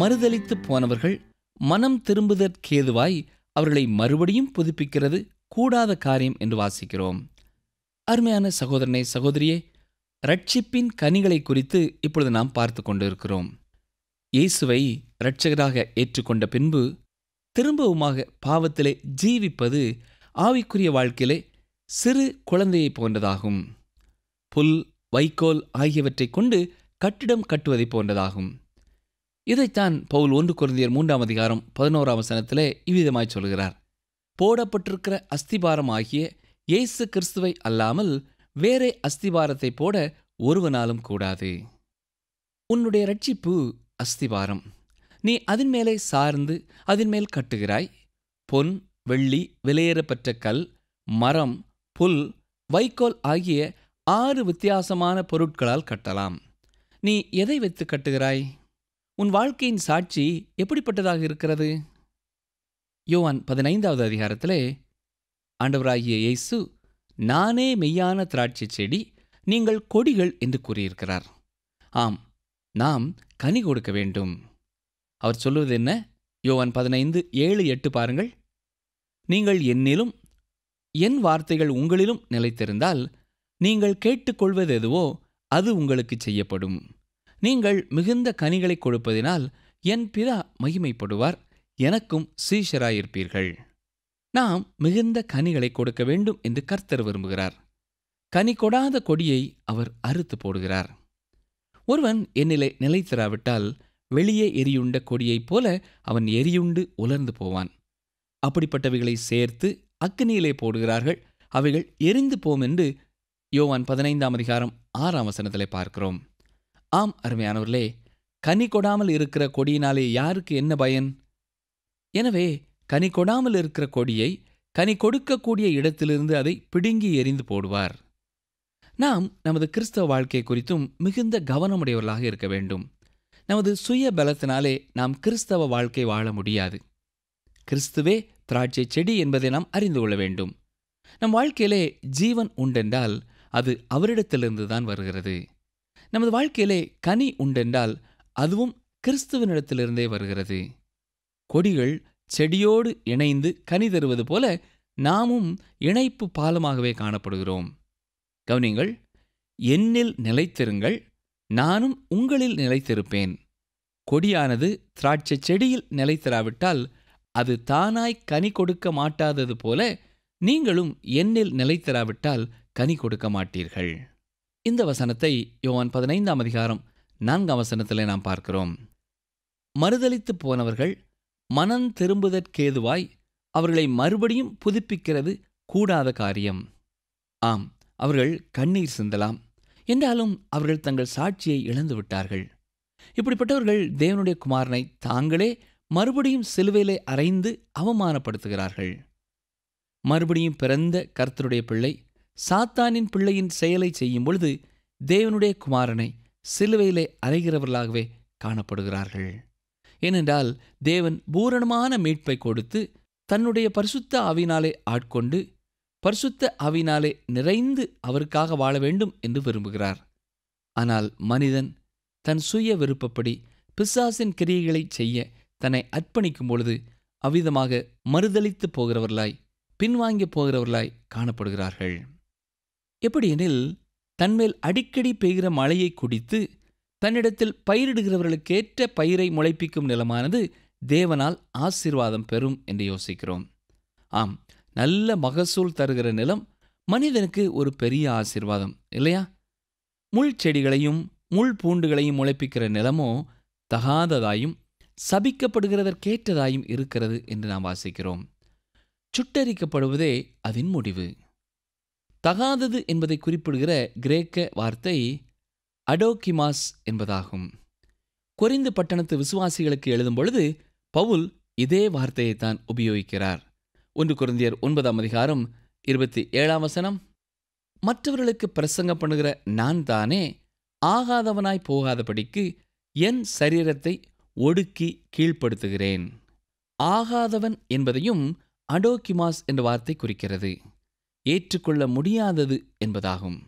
மறுதளித்து போனவர்கள் மனம் திரும்புதற்கேதுவாய் அவர்களை மறுபடியும் புதுப்பிக்கிறது கூடாத காரியம் என்று வாசிக்கிறோம் அருமையான சகோதரனை சகோதரியே ரட்சிப்பின் கனிகளை குறித்து இப்பொழுது நாம் பார்த்து கொண்டிருக்கிறோம் இயேசுவை இரட்சகராக ஏற்றுக்கொண்ட பின்பு திரும்பவுமாக பாவத்திலே ஜீவிப்பது ஆவிக்குரிய வாழ்க்கையிலே சிறு குழந்தையை போன்றதாகும் புல் வைக்கோல் ஆகியவற்றை கொண்டு கட்டிடம் கட்டுவதை போன்றதாகும் இதைத்தான் பவுல் ஒன்று குழந்தையர் மூன்றாம் அதிகாரம் பதினோராம் வசனத்திலே இவ்விதமாய் சொல்கிறார் போடப்பட்டிருக்கிற அஸ்திபாரம் ஆகிய இயேசு கிறிஸ்துவை அல்லாமல் வேறே அஸ்திபாரத்தை போட ஒருவனாலும் கூடாது உன்னுடைய ரட்சிப்பு அஸ்திபாரம் நீ அதன் மேலே சார்ந்து அதன் மேல் கட்டுகிறாய் பொன் வெள்ளி விலையேறப்பட்ட கல் மரம் புல் வைக்கோல் ஆகிய ஆறு வித்தியாசமான பொருட்களால் கட்டலாம் நீ எதை வைத்து கட்டுகிறாய் உன் வாழ்க்கையின் சாட்சி எப்படிப்பட்டதாக இருக்கிறது யோவான் பதினைந்தாவது அதிகாரத்திலே ஆண்டவராகிய இயேசு நானே மெய்யான திராட்சை செடி நீங்கள் கொடிகள் என்று கூறியிருக்கிறார் ஆம் நாம் கனி கொடுக்க வேண்டும் அவர் சொல்லுவது என்ன யோவான் பதினைந்து ஏழு எட்டு பாருங்கள் நீங்கள் என்னிலும் என் வார்த்தைகள் உங்களிலும் நிலைத்திருந்தால் நீங்கள் கேட்டுக்கொள்வது எதுவோ அது உங்களுக்கு செய்யப்படும் நீங்கள் மிகுந்த கனிகளை கொடுப்பதினால் என் பிதா மகிமைப்படுவார் எனக்கும் சீஷராயிருப்பீர்கள் நாம் மிகுந்த கனிகளை கொடுக்க வேண்டும் என்று கர்த்தர் விரும்புகிறார் கனி கொடாத கொடியை அவர் அறுத்து போடுகிறார் ஒருவன் என்னிலே நிலைத்திராவிட்டால் வெளியே எரியுண்ட கொடியைப் போல அவன் எரியுண்டு உலர்ந்து போவான் அப்படிப்பட்டவைகளை சேர்த்து அக்னியிலே போடுகிறார்கள் அவைகள் எரிந்து போம் என்று யோவான் பதினைந்தாம் அதிகாரம் ஆறாம் வசனத்திலே பார்க்கிறோம் ஆம் அருமையானவர்களே கனி கொடாமல் இருக்கிற கொடியினாலே யாருக்கு என்ன பயன் எனவே கனி கொடாமல் இருக்கிற கொடியை கனி கொடுக்கக்கூடிய இடத்திலிருந்து அதை பிடுங்கி எரிந்து போடுவார் நாம் நமது கிறிஸ்தவ வாழ்க்கை குறித்தும் மிகுந்த கவனமுடையவர்களாக இருக்க வேண்டும் நமது சுய பலத்தினாலே நாம் கிறிஸ்தவ வாழ்க்கை வாழ முடியாது கிறிஸ்துவே திராட்சை செடி என்பதை நாம் அறிந்து கொள்ள வேண்டும் நம் வாழ்க்கையிலே ஜீவன் உண்டென்றால் அது அவரிடத்திலிருந்து தான் வருகிறது நமது வாழ்க்கையிலே கனி உண்டென்றால் அதுவும் கிறிஸ்துவனிடத்திலிருந்தே வருகிறது கொடிகள் செடியோடு இணைந்து கனி தருவது போல நாமும் இணைப்பு பாலமாகவே காணப்படுகிறோம் கவனிங்கள் என்னில் நிலைத்திருங்கள் நானும் உங்களில் நிலைத்திருப்பேன் கொடியானது திராட்சை செடியில் நிலைத்திராவிட்டால் அது தானாய் கனி கொடுக்க மாட்டாதது போல நீங்களும் என்னில் நிலைத்திராவிட்டால் கனி கொடுக்க மாட்டீர்கள் இந்த வசனத்தை யோவான் பதினைந்தாம் அதிகாரம் நான்காம் வசனத்திலே நாம் பார்க்கிறோம் மறுதளித்து போனவர்கள் மனம் திரும்புதற்கேதுவாய் அவர்களை மறுபடியும் புதுப்பிக்கிறது கூடாத காரியம் ஆம் அவர்கள் கண்ணீர் சிந்தலாம் என்றாலும் அவர்கள் தங்கள் சாட்சியை இழந்துவிட்டார்கள் இப்படிப்பட்டவர்கள் தேவனுடைய குமாரனை தாங்களே மறுபடியும் சிலுவையிலே அறைந்து அவமானப்படுத்துகிறார்கள் மறுபடியும் பிறந்த கர்த்தருடைய பிள்ளை சாத்தானின் பிள்ளையின் செயலை செய்யும் பொழுது தேவனுடைய குமாரனை சிலுவையிலே அறைகிறவர்களாகவே காணப்படுகிறார்கள் ஏனென்றால் தேவன் பூரணமான மீட்பை கொடுத்து தன்னுடைய பரிசுத்த ஆவினாலே ஆட்கொண்டு பரிசுத்த ஆவினாலே நிறைந்து அவருக்காக வாழ வேண்டும் என்று விரும்புகிறார் ஆனால் மனிதன் தன் சுய விருப்பப்படி பிசாசின் கிரியைகளை செய்ய தன்னை அர்ப்பணிக்கும் பொழுது அவ்விதமாக மறுதளித்து போகிறவர்களாய் பின்வாங்கி போகிறவர்களாய் காணப்படுகிறார்கள் எப்படியெனில் தன்மேல் அடிக்கடி பெய்கிற மழையை குடித்து தன்னிடத்தில் பயிரிடுகிறவர்களுக்கேற்ற பயிரை முளைப்பிக்கும் நிலமானது தேவனால் ஆசீர்வாதம் பெறும் என்று யோசிக்கிறோம் ஆம் நல்ல மகசூல் தருகிற நிலம் மனிதனுக்கு ஒரு பெரிய ஆசீர்வாதம் இல்லையா முள் செடிகளையும் முள் பூண்டுகளையும் முளைப்பிக்கிற நிலமோ தகாததாயும் சபிக்கப்படுகிறதற்கேற்றதாயும் இருக்கிறது என்று நாம் வாசிக்கிறோம் சுட்டரிக்கப்படுவதே அதன் முடிவு தகாதது என்பதை குறிப்பிடுகிற கிரேக்க வார்த்தை அடோகிமாஸ் என்பதாகும் குறைந்து பட்டணத்து விசுவாசிகளுக்கு எழுதும் பொழுது பவுல் இதே தான் உபயோகிக்கிறார் ஒன்று குருந்தியர் ஒன்பதாம் அதிகாரம் இருபத்தி ஏழாம் வசனம் மற்றவர்களுக்கு பிரசங்கம் பண்ணுகிற நான் தானே ஆகாதவனாய் போகாதபடிக்கு என் சரீரத்தை ஒடுக்கி கீழ்ப்படுத்துகிறேன் ஆகாதவன் என்பதையும் அடோகிமாஸ் என்ற வார்த்தை குறிக்கிறது ஏற்றுக்கொள்ள முடியாதது என்பதாகும்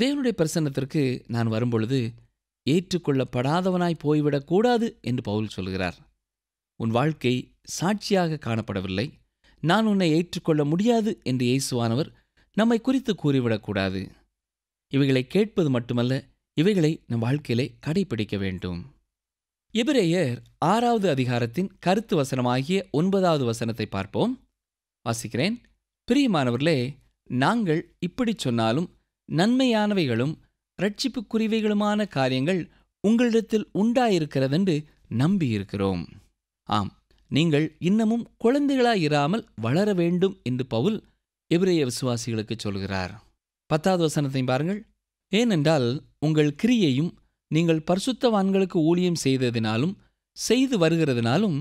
தேவனுடைய பிரசன்னத்திற்கு நான் வரும்பொழுது ஏற்றுக்கொள்ளப்படாதவனாய் போய்விடக்கூடாது என்று பவுல் சொல்கிறார் உன் வாழ்க்கை சாட்சியாக காணப்படவில்லை நான் உன்னை ஏற்றுக்கொள்ள முடியாது என்று இயேசுவானவர் நம்மை குறித்து கூறிவிடக்கூடாது இவைகளை கேட்பது மட்டுமல்ல இவைகளை நம் வாழ்க்கையிலே கடைபிடிக்க வேண்டும் எபிரேயர் ஆறாவது அதிகாரத்தின் கருத்து வசனமாகிய ஒன்பதாவது வசனத்தை பார்ப்போம் வாசிக்கிறேன் பிரியமானவர்களே நாங்கள் இப்படி சொன்னாலும் நன்மையானவைகளும் ரட்சிப்புக்குரிவைகளுமான காரியங்கள் உங்களிடத்தில் உண்டாயிருக்கிறதென்று நம்பியிருக்கிறோம் ஆம் நீங்கள் இன்னமும் குழந்தைகளாயிராமல் வளர வேண்டும் என்று பவுல் எபிரேய விசுவாசிகளுக்கு சொல்கிறார் பத்தாவது வசனத்தை பாருங்கள் ஏனென்றால் உங்கள் கிரியையும் நீங்கள் பரிசுத்தவான்களுக்கு ஊழியம் செய்ததினாலும் செய்து வருகிறதுனாலும்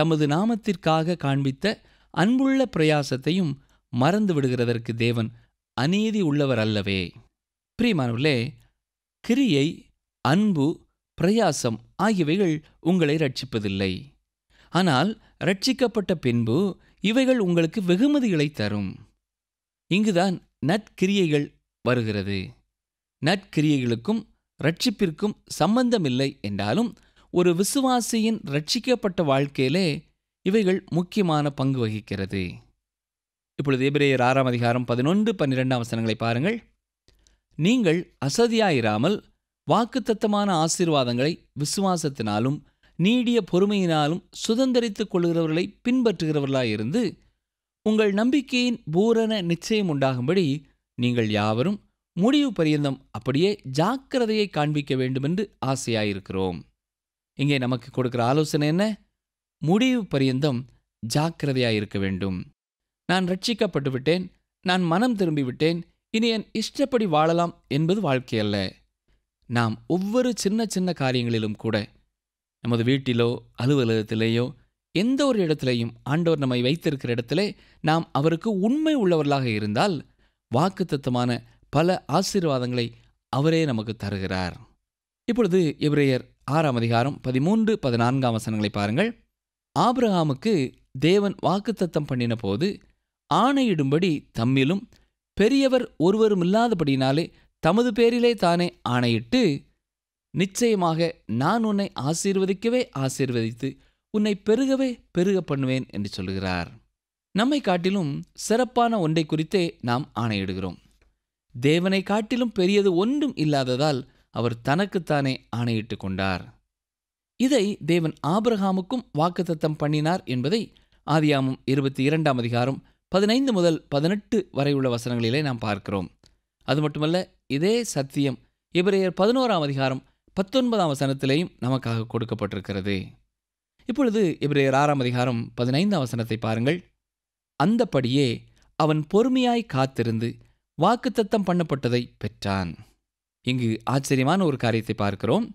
தமது நாமத்திற்காக காண்பித்த அன்புள்ள பிரயாசத்தையும் மறந்து விடுகிறதற்கு தேவன் அநீதி உள்ளவர் அல்லவே பிரியமானவர்களே கிரியை அன்பு பிரயாசம் ஆகியவைகள் உங்களை ரட்சிப்பதில்லை ஆனால் ரட்சிக்கப்பட்ட பின்பு இவைகள் உங்களுக்கு வெகுமதிகளை தரும் இங்குதான் நற்கிரியைகள் வருகிறது நற்கிரியைகளுக்கும் ரட்சிப்பிற்கும் சம்பந்தமில்லை என்றாலும் ஒரு விசுவாசியின் ரட்சிக்கப்பட்ட வாழ்க்கையிலே இவைகள் முக்கியமான பங்கு வகிக்கிறது இப்பொழுது எபிரேயர் ஆறாம் அதிகாரம் பதினொன்று பன்னிரெண்டாம் வசனங்களை பாருங்கள் நீங்கள் அசதியாயிராமல் வாக்குத்தத்தமான ஆசீர்வாதங்களை விசுவாசத்தினாலும் நீடிய பொறுமையினாலும் சுதந்திரித்துக் கொள்கிறவர்களை பின்பற்றுகிறவர்களாயிருந்து உங்கள் நம்பிக்கையின் பூரண நிச்சயம் உண்டாகும்படி நீங்கள் யாவரும் முடிவு பரியந்தம் அப்படியே ஜாக்கிரதையை காண்பிக்க வேண்டுமென்று ஆசையாயிருக்கிறோம் இங்கே நமக்கு கொடுக்கிற ஆலோசனை என்ன முடிவு பரியந்தம் ஜாக்கிரதையாக இருக்க வேண்டும் நான் ரட்சிக்கப்பட்டு விட்டேன் நான் மனம் திரும்பிவிட்டேன் இனி என் இஷ்டப்படி வாழலாம் என்பது வாழ்க்கையல்ல நாம் ஒவ்வொரு சின்ன சின்ன காரியங்களிலும் கூட நமது வீட்டிலோ அலுவலகத்திலேயோ எந்த ஒரு இடத்திலையும் ஆண்டவர் நம்மை வைத்திருக்கிற இடத்திலே நாம் அவருக்கு உண்மை உள்ளவர்களாக இருந்தால் வாக்குத்தத்தமான பல ஆசீர்வாதங்களை அவரே நமக்கு தருகிறார் இப்பொழுது இவரையர் ஆறாம் அதிகாரம் பதிமூன்று பதினான்காம் வசனங்களை பாருங்கள் ஆபிரகாமுக்கு தேவன் வாக்குத்தத்தம் பண்ணின போது ஆணையிடும்படி தம்மிலும் பெரியவர் இல்லாதபடினாலே தமது பேரிலே தானே ஆணையிட்டு நிச்சயமாக நான் உன்னை ஆசீர்வதிக்கவே ஆசீர்வதித்து உன்னை பெருகவே பெருக பண்ணுவேன் என்று சொல்கிறார் நம்மை காட்டிலும் சிறப்பான ஒன்றை குறித்தே நாம் ஆணையிடுகிறோம் தேவனை காட்டிலும் பெரியது ஒன்றும் இல்லாததால் அவர் தனக்குத்தானே ஆணையிட்டு கொண்டார் இதை தேவன் ஆபிரகாமுக்கும் வாக்குத்தத்தம் பண்ணினார் என்பதை ஆதியாமும் இருபத்தி இரண்டாம் அதிகாரம் பதினைந்து முதல் பதினெட்டு வரை உள்ள வசனங்களிலே நாம் பார்க்கிறோம் அது மட்டுமல்ல இதே சத்தியம் இவரையர் பதினோராம் அதிகாரம் பத்தொன்பதாம் வசனத்திலேயும் நமக்காக கொடுக்கப்பட்டிருக்கிறது இப்பொழுது இவரையர் ஆறாம் அதிகாரம் பதினைந்தாம் வசனத்தை பாருங்கள் அந்தபடியே அவன் பொறுமையாய் காத்திருந்து வாக்குத்தத்தம் பண்ணப்பட்டதை பெற்றான் இங்கு ஆச்சரியமான ஒரு காரியத்தை பார்க்கிறோம்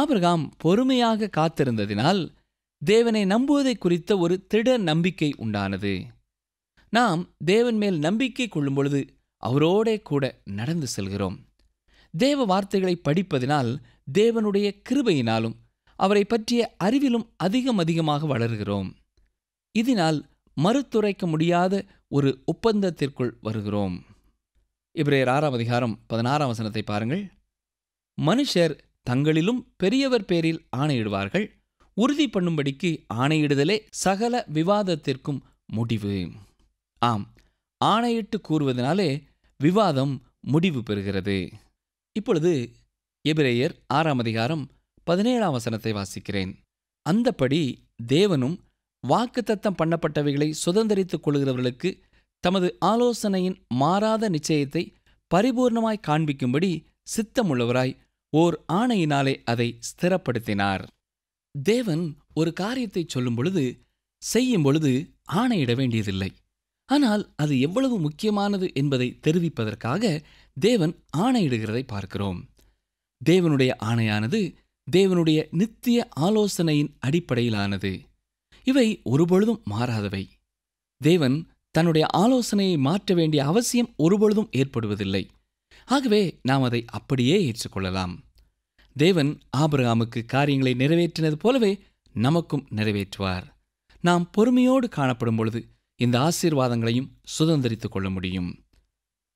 ஆபிரகாம் பொறுமையாக காத்திருந்ததினால் தேவனை நம்புவதை குறித்த ஒரு திட நம்பிக்கை உண்டானது நாம் தேவன் மேல் நம்பிக்கை கொள்ளும் பொழுது அவரோடே கூட நடந்து செல்கிறோம் தேவ வார்த்தைகளை படிப்பதினால் தேவனுடைய கிருபையினாலும் அவரை பற்றிய அறிவிலும் அதிகம் அதிகமாக வளர்கிறோம் இதனால் மறுத்துரைக்க முடியாத ஒரு ஒப்பந்தத்திற்குள் வருகிறோம் இவரையர் ஆறாம் அதிகாரம் பதினாறாம் வசனத்தை பாருங்கள் மனுஷர் தங்களிலும் பெரியவர் பேரில் ஆணையிடுவார்கள் உறுதி பண்ணும்படிக்கு ஆணையிடுதலே சகல விவாதத்திற்கும் முடிவு ஆம் ஆணையிட்டு கூறுவதனாலே விவாதம் முடிவு பெறுகிறது இப்பொழுது எபிரேயர் ஆறாம் அதிகாரம் பதினேழாம் வசனத்தை வாசிக்கிறேன் அந்தப்படி தேவனும் வாக்குத்தத்தம் பண்ணப்பட்டவைகளை சுதந்திரித்துக் கொள்கிறவர்களுக்கு தமது ஆலோசனையின் மாறாத நிச்சயத்தை பரிபூர்ணமாய் காண்பிக்கும்படி சித்தமுள்ளவராய் ஓர் ஆணையினாலே அதை ஸ்திரப்படுத்தினார் தேவன் ஒரு காரியத்தை சொல்லும் பொழுது செய்யும் பொழுது ஆணையிட வேண்டியதில்லை ஆனால் அது எவ்வளவு முக்கியமானது என்பதை தெரிவிப்பதற்காக தேவன் ஆணையிடுகிறதை பார்க்கிறோம் தேவனுடைய ஆணையானது தேவனுடைய நித்திய ஆலோசனையின் அடிப்படையிலானது இவை ஒருபொழுதும் மாறாதவை தேவன் தன்னுடைய ஆலோசனையை மாற்ற வேண்டிய அவசியம் ஒருபொழுதும் ஏற்படுவதில்லை ஆகவே நாம் அதை அப்படியே ஏற்றுக்கொள்ளலாம் தேவன் ஆபிரகாமுக்கு காரியங்களை நிறைவேற்றினது போலவே நமக்கும் நிறைவேற்றுவார் நாம் பொறுமையோடு காணப்படும் பொழுது இந்த ஆசீர்வாதங்களையும் சுதந்திரித்துக் கொள்ள முடியும்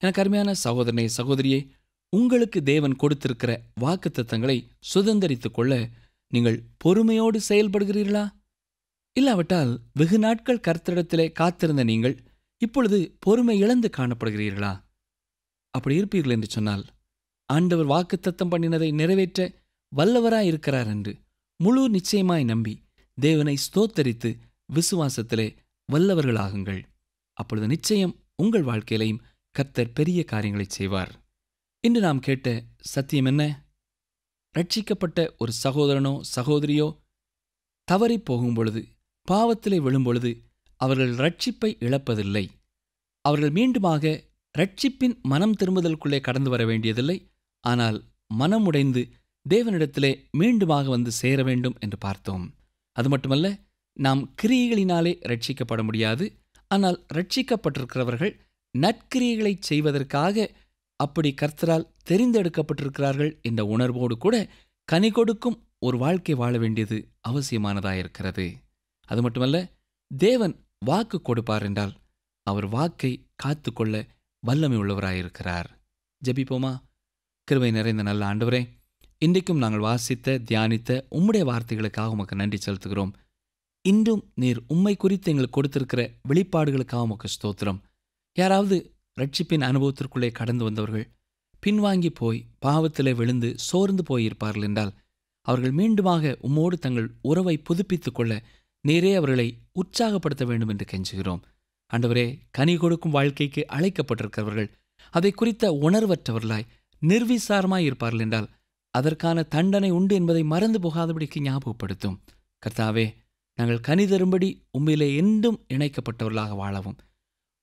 எனக்கு அருமையான சகோதரனே சகோதரியே உங்களுக்கு தேவன் கொடுத்திருக்கிற வாக்கு தத்தங்களை சுதந்திரித்துக் கொள்ள நீங்கள் பொறுமையோடு செயல்படுகிறீர்களா இல்லாவிட்டால் வெகு நாட்கள் கர்த்தரிடத்திலே காத்திருந்த நீங்கள் இப்பொழுது பொறுமை இழந்து காணப்படுகிறீர்களா அப்படி இருப்பீர்கள் என்று சொன்னால் ஆண்டவர் வாக்குத்தத்தம் பண்ணினதை நிறைவேற்ற வல்லவராய் இருக்கிறார் என்று முழு நிச்சயமாய் நம்பி தேவனை ஸ்தோத்தரித்து விசுவாசத்திலே வல்லவர்களாகுங்கள் அப்பொழுது நிச்சயம் உங்கள் வாழ்க்கையிலையும் கத்தர் பெரிய காரியங்களை செய்வார் இன்று நாம் கேட்ட சத்தியம் என்ன ரட்சிக்கப்பட்ட ஒரு சகோதரனோ சகோதரியோ தவறி போகும் பொழுது பாவத்திலே விழும்பொழுது அவர்கள் ரட்சிப்பை இழப்பதில்லை அவர்கள் மீண்டுமாக ரட்சிப்பின் மனம் திரும்புதலுக்குள்ளே கடந்து வர வேண்டியதில்லை ஆனால் மனமுடைந்து தேவனிடத்திலே மீண்டுமாக வந்து சேர வேண்டும் என்று பார்த்தோம் அது மட்டுமல்ல நாம் கிரியைகளினாலே ரட்சிக்கப்பட முடியாது ஆனால் ரட்சிக்கப்பட்டிருக்கிறவர்கள் நற்கிரியைகளை செய்வதற்காக அப்படி கர்த்தரால் தெரிந்தெடுக்கப்பட்டிருக்கிறார்கள் என்ற உணர்வோடு கூட கனி கொடுக்கும் ஒரு வாழ்க்கை வாழ வேண்டியது அவசியமானதாக இருக்கிறது அது மட்டுமல்ல தேவன் வாக்கு கொடுப்பார் என்றால் அவர் வாக்கை காத்து கொள்ள வல்லமை உள்ளவராயிருக்கிறார் ஜபிப்போமா கிருவை நிறைந்த நல்ல ஆண்டவரே இன்றைக்கும் நாங்கள் வாசித்த தியானித்த உம்முடைய வார்த்தைகளுக்காக உமக்கு நன்றி செலுத்துகிறோம் இன்றும் நீர் உம்மை குறித்து எங்களுக்கு கொடுத்திருக்கிற வெளிப்பாடுகளுக்காக உமக்கு ஸ்தோத்திரம் யாராவது ரட்சிப்பின் அனுபவத்திற்குள்ளே கடந்து வந்தவர்கள் பின்வாங்கி போய் பாவத்திலே விழுந்து சோர்ந்து போயிருப்பார்கள் என்றால் அவர்கள் மீண்டுமாக உம்மோடு தங்கள் உறவை புதுப்பித்துக் கொள்ள நேரே அவர்களை உற்சாகப்படுத்த வேண்டும் என்று கெஞ்சுகிறோம் அண்டவரே கனி கொடுக்கும் வாழ்க்கைக்கு அழைக்கப்பட்டிருக்கிறவர்கள் அதை குறித்த உணர்வற்றவர்களாய் நிர்விசாரமாய் இருப்பார்கள் என்றால் அதற்கான தண்டனை உண்டு என்பதை மறந்து போகாதபடிக்கு ஞாபகப்படுத்தும் கர்த்தாவே நாங்கள் கனி தரும்படி உண்மையிலே என்றும் இணைக்கப்பட்டவர்களாக வாழவும்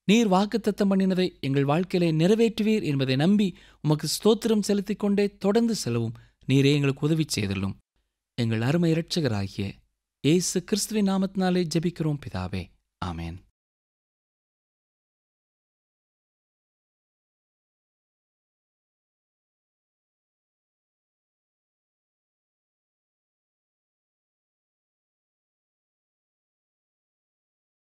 நீர் வாக்குத்தத்தம் பண்ணினதை எங்கள் வாழ்க்கையிலே நிறைவேற்றுவீர் என்பதை நம்பி உமக்கு ஸ்தோத்திரம் செலுத்திக் கொண்டே தொடர்ந்து செல்லவும் நீரே எங்களுக்கு உதவி செய்தலும் எங்கள் அருமை இரட்சகராகிய இயேசு கிறிஸ்துவின் நாமத்தினாலே ஜெபிக்கிறோம் பிதாவே ஆமேன்